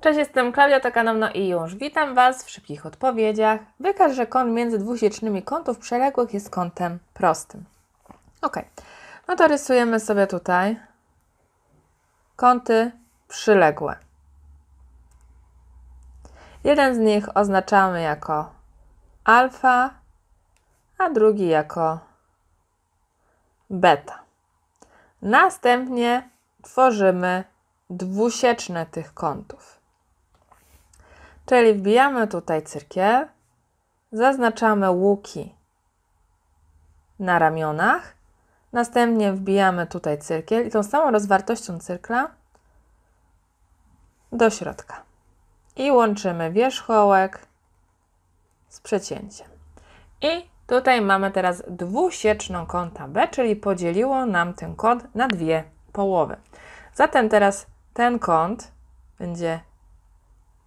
Cześć, jestem Klaudia Tokanowno i już witam Was w szybkich odpowiedziach. Wykaż, że kąt między dwusiecznymi kątów przeległych jest kątem prostym. Ok, no to rysujemy sobie tutaj kąty przyległe. Jeden z nich oznaczamy jako alfa, a drugi jako beta. Następnie tworzymy dwusieczne tych kątów. Czyli wbijamy tutaj cyrkiel, zaznaczamy łuki na ramionach, następnie wbijamy tutaj cyrkiel i tą samą rozwartością cyrkla do środka. I łączymy wierzchołek z przecięciem. I tutaj mamy teraz dwusieczną kąta B, czyli podzieliło nam ten kąt na dwie połowy. Zatem teraz ten kąt będzie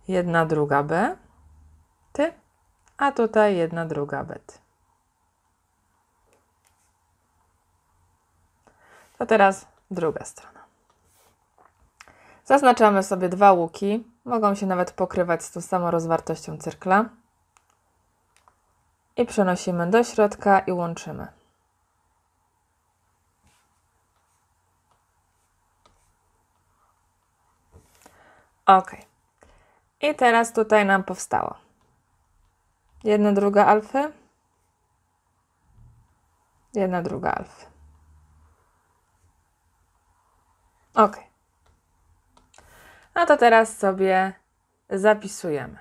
jedna druga B, ty, a tutaj jedna druga B. Ty. To teraz druga strona. Zaznaczamy sobie dwa łuki, mogą się nawet pokrywać z tą samą rozwartością cyrkla. I przenosimy do środka i łączymy. OK. I teraz tutaj nam powstało. Jedna druga alfy. Jedna druga alfy. Ok. No to teraz sobie zapisujemy.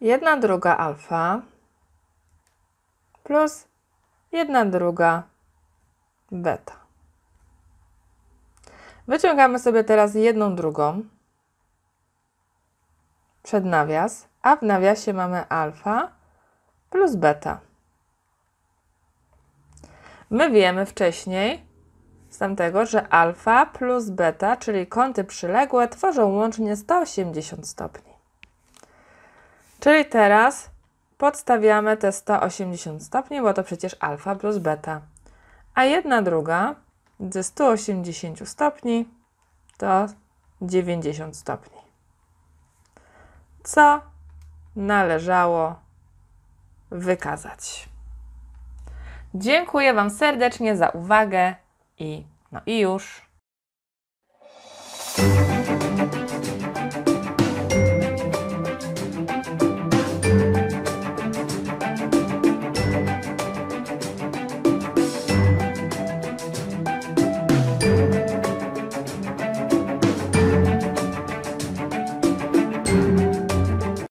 Jedna druga alfa plus jedna druga beta. Wyciągamy sobie teraz jedną drugą przed nawias, a w nawiasie mamy alfa plus beta. My wiemy wcześniej z tamtego, że alfa plus beta, czyli kąty przyległe, tworzą łącznie 180 stopni. Czyli teraz podstawiamy te 180 stopni, bo to przecież alfa plus beta. A jedna druga ze 180 stopni to 90 stopni co należało wykazać. Dziękuję Wam serdecznie za uwagę i no i już.